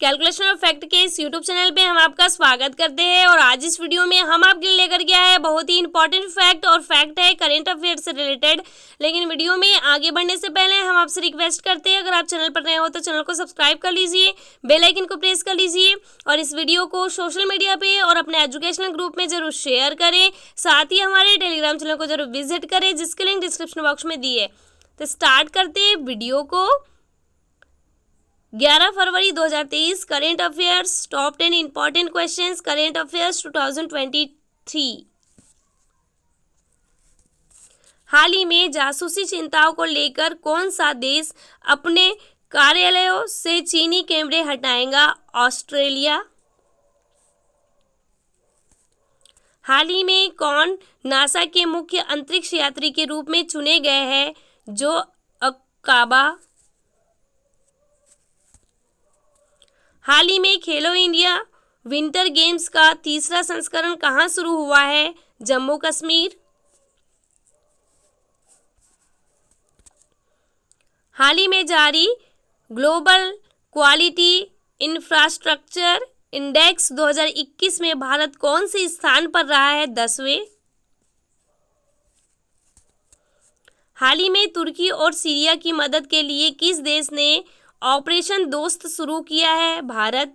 calculation of fact के इस YouTube channel पे हम आपका स्वागत करते हैं और आज इस वीडियो में हम आपके लिए लेकर गया है बहुत ही इंपॉर्टेंट फैक्ट और फैक्ट है करेंट अफेयर से रिलेटेड लेकिन वीडियो में आगे बढ़ने से पहले हम आपसे रिक्वेस्ट करते हैं अगर आप चैनल पर नए हो तो चैनल को सब्सक्राइब कर लीजिए बेलाइकिन को प्रेस कर लीजिए और इस वीडियो को सोशल मीडिया पर और अपने एजुकेशनल ग्रुप में जरूर शेयर करें साथ ही हमारे टेलीग्राम चैनल को जरूर विजिट करें जिसके लिंक डिस्क्रिप्शन बॉक्स में दिए तो स्टार्ट करते हैं वीडियो को 11 फरवरी 2023 current affairs top ten important question current affairs 2023 हाल ही में जासूसी चिंताओं को लेकर कौन सा देश अपने कार्यालयों से चीनी कैमरे हटाएगा ऑस्ट्रेलिया हाल ही में कौन नासा के मुख्य अंतरिक्ष यात्री के रूप में चुने गए हैं जो अकाबा हाल ही में खेलो इंडिया विंटर गेम्स का तीसरा संस्करण कहाँ शुरू हुआ है जम्मू कश्मीर हाल ही में जारी ग्लोबल क्वालिटी इंफ्रास्ट्रक्चर इंडेक्स 2021 में भारत कौन से स्थान पर रहा है दसवें हाल ही में तुर्की और सीरिया की मदद के लिए किस देश ने ऑपरेशन दोस्त शुरू किया है भारत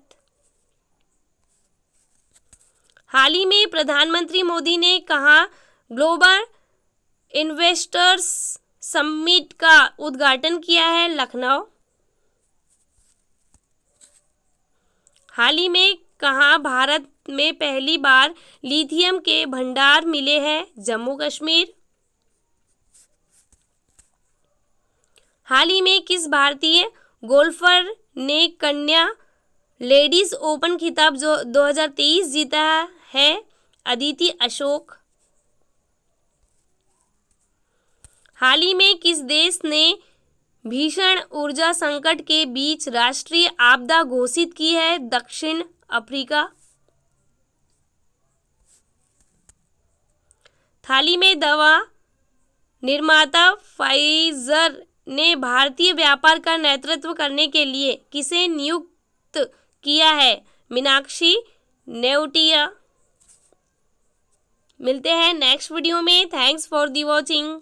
हाल ही में प्रधानमंत्री मोदी ने कहा ग्लोबल इन्वेस्टर्स समिट का उद्घाटन किया है लखनऊ हाल ही में कहा भारत में पहली बार लिथियम के भंडार मिले हैं जम्मू कश्मीर हाल ही में किस भारतीय गोल्फर ने कन्या लेडीज ओपन खिताब जो 2023 जीता है अदिति अशोक हाल ही में किस देश ने भीषण ऊर्जा संकट के बीच राष्ट्रीय आपदा घोषित की है दक्षिण अफ्रीका थाली में दवा निर्माता फाइजर ने भारतीय व्यापार का नेतृत्व करने के लिए किसे नियुक्त किया है मीनाक्षी नेउटिया मिलते हैं नेक्स्ट वीडियो में थैंक्स फॉर दी वॉचिंग